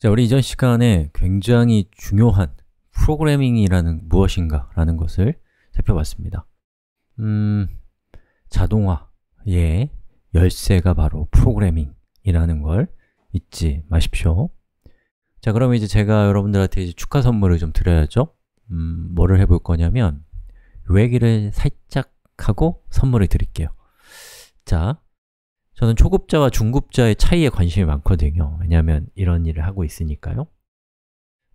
자, 우리 이전 시간에 굉장히 중요한 프로그래밍이라는 무엇인가 라는 것을 살펴봤습니다 음, 자동화의 예, 열쇠가 바로 프로그래밍이라는 걸 잊지 마십시오 자, 그럼 이제 제가 여러분들한테 이제 축하 선물을 좀 드려야죠 음, 뭐를 해볼 거냐면 외기를 살짝 하고 선물을 드릴게요 자, 저는 초급자와 중급자의 차이에 관심이 많거든요 왜냐하면 이런 일을 하고 있으니까요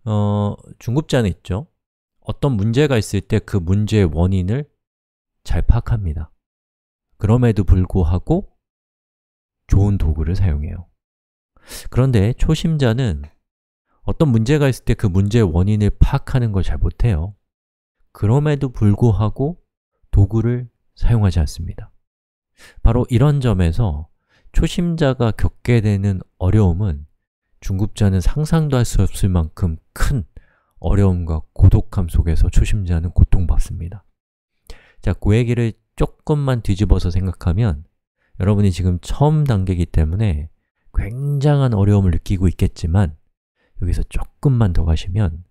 어, 중급자는 있죠 어떤 문제가 있을 때 그 문제의 원인을 잘 파악합니다 그럼에도 불구하고 좋은 도구를 사용해요 그런데 초심자는 어떤 문제가 있을 때 그 문제의 원인을 파악하는 걸 잘 못해요 그럼에도 불구하고 도구를 사용하지 않습니다 바로 이런 점에서 초심자가 겪게 되는 어려움은 중급자는 상상도 할 수 없을 만큼 큰 어려움과 고독함 속에서 초심자는 고통받습니다. 자, 그 얘기를 조금만 뒤집어서 생각하면 여러분이 지금 처음 단계이기 때문에 굉장한 어려움을 느끼고 있겠지만 여기서 조금만 더 가시면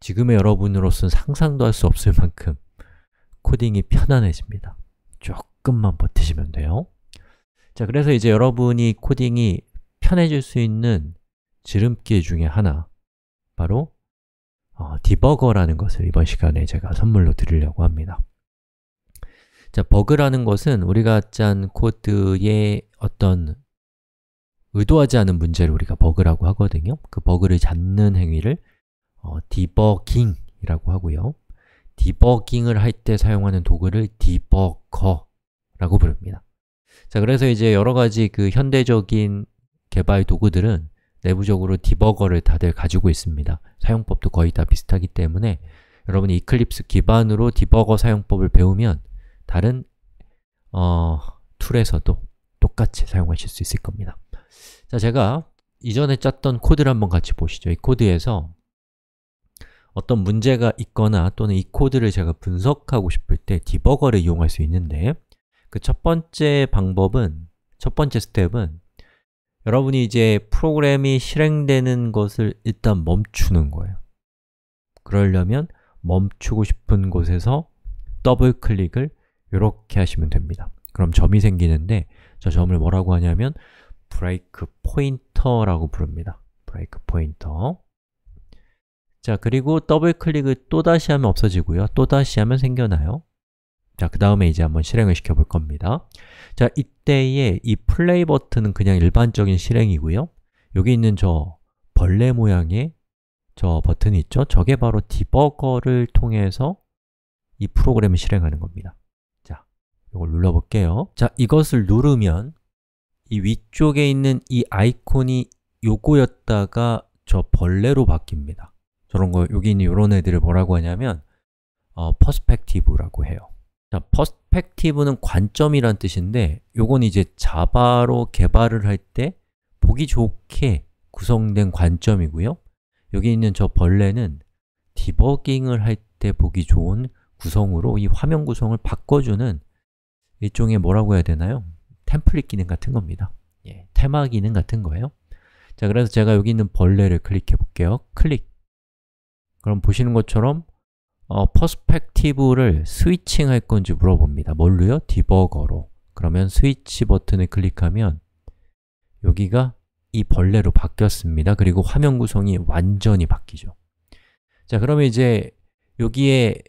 지금의 여러분으로서는 상상도 할 수 없을 만큼 코딩이 편안해집니다. 조금만 버티시면 돼요. 자, 그래서 이제 여러분이 코딩이 편해질 수 있는 지름길 중에 하나 바로 어, 디버거라는 것을 이번 시간에 제가 선물로 드리려고 합니다 자, 버그라는 것은 우리가 짠 코드의 어떤 의도하지 않은 문제를 우리가 버그라고 하거든요 그 버그를 잡는 행위를 어, 디버깅이라고 하고요 디버깅을 할 때 사용하는 도구를 디버거라고 부릅니다 자, 그래서 이제 여러 가지 그 현대적인 개발 도구들은 내부적으로 디버거를 다들 가지고 있습니다. 사용법도 거의 다 비슷하기 때문에 여러분이 이클립스 기반으로 디버거 사용법을 배우면 다른 어, 툴에서도 똑같이 사용하실 수 있을 겁니다. 자, 제가 이전에 짰던 코드를 한번 같이 보시죠. 이 코드에서 어떤 문제가 있거나 또는 이 코드를 제가 분석하고 싶을 때 디버거를 이용할 수 있는데 그첫 번째 방법은, 첫 번째 스텝은 여러분이 이제 프로그램이 실행되는 것을 일단 멈추는 거예요. 그러려면 멈추고 싶은 곳에서 더블 클릭을 이렇게 하시면 됩니다. 그럼 점이 생기는데 저 점을 뭐라고 하냐면 브레이크 포인터라고 부릅니다. 브레이크 포인터 자, 그리고 더블 클릭을 또다시 하면 없어지고요. 또다시 하면 생겨나요. 자, 그 다음에 이제 한번 실행을 시켜볼 겁니다. 자, 이때에 이 플레이 버튼은 그냥 일반적인 실행이고요. 여기 있는 저 벌레 모양의 저 버튼이 있죠? 저게 바로 디버거를 통해서 이 프로그램을 실행하는 겁니다. 자, 이걸 눌러볼게요. 자, 이것을 누르면 이 위쪽에 있는 이 아이콘이 요거였다가 저 벌레로 바뀝니다. 저런 거, 여기 있는 이런 애들을 뭐라고 하냐면 어, 퍼스펙티브라고 해요. 자, perspective는 관점이란 뜻인데 요건 이제 자바로 개발을 할 때 보기 좋게 구성된 관점이고요 여기 있는 저 벌레는 디버깅을 할 때 보기 좋은 구성으로 이 화면 구성을 바꿔주는 일종의 뭐라고 해야 되나요? 템플릿 기능 같은 겁니다 예, 테마 기능 같은 거예요 자, 그래서 제가 여기 있는 벌레를 클릭해 볼게요 클릭 그럼 보시는 것처럼 어, 퍼스펙티브를 스위칭할 건지 물어봅니다. 뭘로요? 디버거로. 그러면 스위치 버튼을 클릭하면 여기가 이 벌레로 바뀌었습니다. 그리고 화면 구성이 완전히 바뀌죠. 자, 그러면 이제 여기에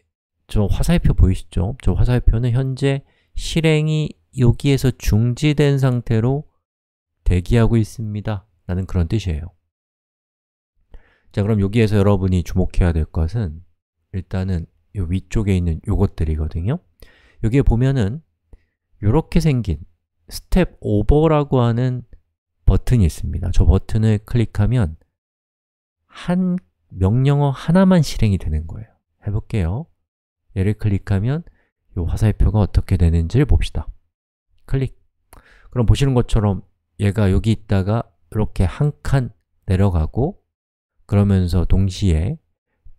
저 화살표 보이시죠? 저 화살표는 현재 실행이 여기에서 중지된 상태로 대기하고 있습니다. 라는 그런 뜻이에요. 자, 그럼 여기에서 여러분이 주목해야 될 것은 일단은 이 위쪽에 있는 요것들이거든요 여기에 보면은 이렇게 생긴 스텝 오버라고 하는 버튼이 있습니다 저 버튼을 클릭하면 한 명령어 하나만 실행이 되는 거예요 해볼게요 얘를 클릭하면 이 화살표가 어떻게 되는지를 봅시다 클릭 그럼 보시는 것처럼 얘가 여기 있다가 이렇게 한 칸 내려가고 그러면서 동시에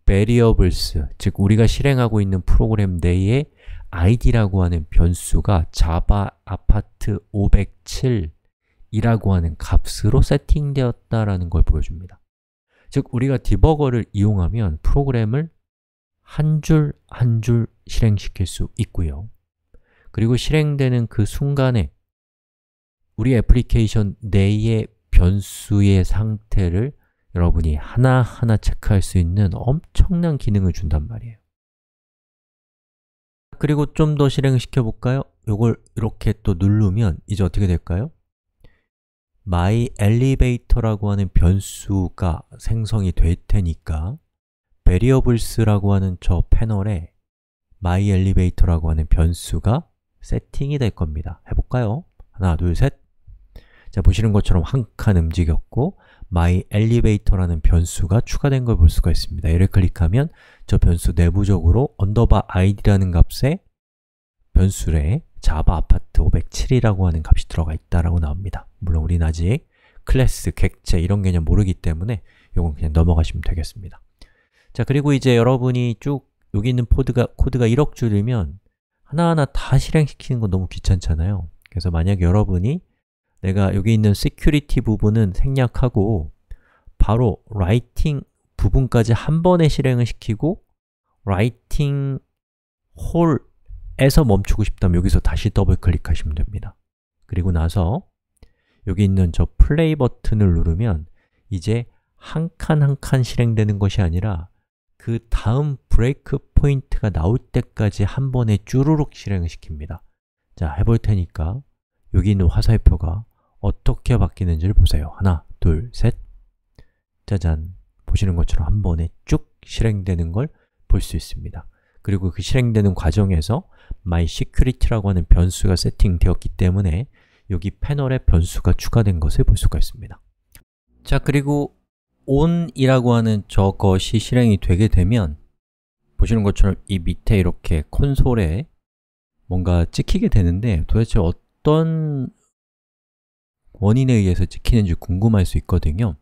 variables, 즉 우리가 실행하고 있는 프로그램 내에 id라고 하는 변수가 java apart 507이라고 하는 값으로 세팅되었다라는 걸 보여줍니다. 즉 우리가 디버거를 이용하면 프로그램을 한 줄 한 줄 실행시킬 수 있고요. 그리고 실행되는 그 순간에 우리 애플리케이션 내의 변수의 상태를 여러분이 하나하나 체크할 수 있는 엄청난 기능을 준단 말이에요 그리고 좀 더 실행시켜 을 볼까요? 이걸 이렇게 또 누르면 이제 어떻게 될까요? my elevator라고 하는 변수가 생성이 될 테니까 variables라고 하는 저 패널에 my elevator라고 하는 변수가 세팅이 될 겁니다. 해볼까요? 하나, 둘, 셋! 자, 보시는 것처럼 한 칸 움직였고 my elevator라는 변수가 추가된 걸 볼 수가 있습니다. 얘를 클릭하면 저 변수 내부적으로 언더바 id라는 값에 변수에 자바 아파트 507이라고 하는 값이 들어가 있다라고 나옵니다. 물론 우리는 아직 클래스, 객체 이런 개념 모르기 때문에 이건 그냥 넘어가시면 되겠습니다. 자, 그리고 이제 여러분이 쭉 여기 있는 코드가, 코드가 1억 줄이면 하나하나 다 실행시키는 건 너무 귀찮잖아요. 그래서 만약 여러분이 내가 여기 있는 security 부분은 생략하고 바로 writing 부분까지 한 번에 실행을 시키고 writing 홀에서 멈추고 싶다면 여기서 다시 더블 클릭하시면 됩니다. 그리고 나서 여기 있는 저 play 버튼을 누르면 이제 한 칸 한 칸 실행되는 것이 아니라 그 다음 브레이크 포인트가 나올 때까지 한 번에 쭈루룩 실행을 시킵니다. 자, 해볼 테니까 여기 있는 화살표가 어떻게 바뀌는지를 보세요. 하나, 둘, 셋 짜잔! 보시는 것처럼 한 번에 쭉 실행되는 걸 볼 수 있습니다. 그리고 그 실행되는 과정에서 mySecurity라고 하는 변수가 세팅되었기 때문에 여기 패널에 변수가 추가된 것을 볼 수가 있습니다. 자, 그리고 on이라고 하는 저것이 실행이 되게 되면 보시는 것처럼 이 밑에 이렇게 콘솔에 뭔가 찍히게 되는데 도대체 어떤 원인에 의해서 찍히는지 궁금할 수 있거든요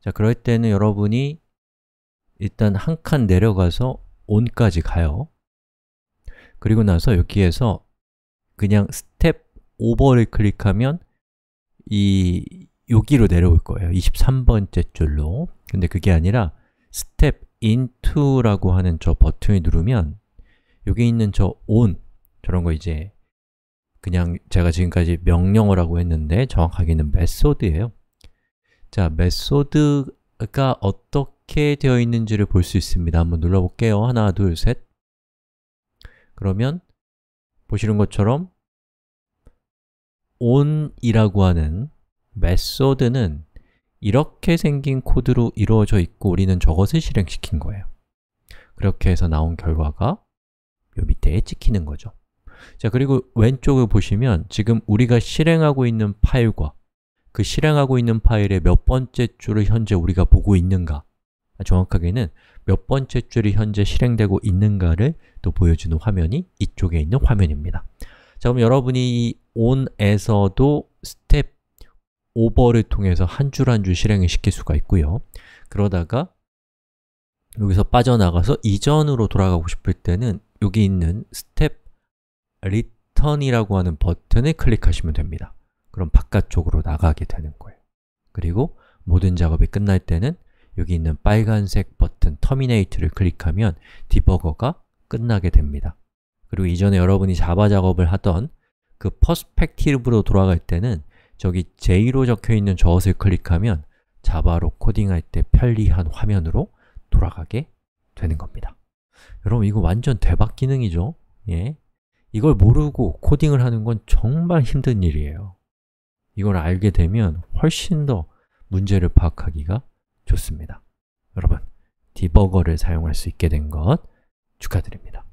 자, 그럴 때는 여러분이 일단 한 칸 내려가서 on까지 가요 그리고 나서 여기에서 그냥 스텝 오버를 클릭하면 이 여기로 내려올 거예요 23번째 줄로 근데 그게 아니라 스텝 into라고 하는 저 버튼을 누르면 여기 있는 저 on 저런 거 이제 그냥 제가 지금까지 명령어라고 했는데 정확하게는 메소드예요. 자, 메소드가 어떻게 되어 있는지를 볼 수 있습니다. 한번 눌러볼게요. 하나, 둘, 셋. 그러면 보시는 것처럼 on이라고 하는 메소드는 이렇게 생긴 코드로 이루어져 있고 우리는 저것을 실행시킨 거예요. 그렇게 해서 나온 결과가 이 밑에 찍히는 거죠. 자, 그리고 왼쪽을 보시면 지금 우리가 실행하고 있는 파일과 그 실행하고 있는 파일의 몇 번째 줄을 현재 우리가 보고 있는가 정확하게는 몇 번째 줄이 현재 실행되고 있는가를 또 보여주는 화면이 이쪽에 있는 화면입니다 자, 그럼 여러분이 on에서도 step o v e r 를 통해서 한 줄 한 줄 실행을 시킬 수가 있고요 그러다가 여기서 빠져나가서 이전으로 돌아가고 싶을 때는 여기 있는 step return이라고 하는 버튼을 클릭하시면 됩니다. 그럼 바깥쪽으로 나가게 되는 거예요. 그리고 모든 작업이 끝날 때는 여기 있는 빨간색 버튼 터미네이 i 를 클릭하면 디버거가 끝나게 됩니다. 그리고 이전에 여러분이 자바 작업을 하던 그 퍼스펙티브로 돌아갈 때는 저기 J로 적혀있는 저것을 클릭하면 자바로 코딩할 때 편리한 화면으로 돌아가게 되는 겁니다. 여러분 이거 완전 대박 기능이죠? 예. 이걸 모르고 코딩을 하는 건 정말 힘든 일이에요. 이걸 알게 되면 훨씬 더 문제를 파악하기가 좋습니다. 여러분, 디버거를 사용할 수 있게 된 것 축하드립니다.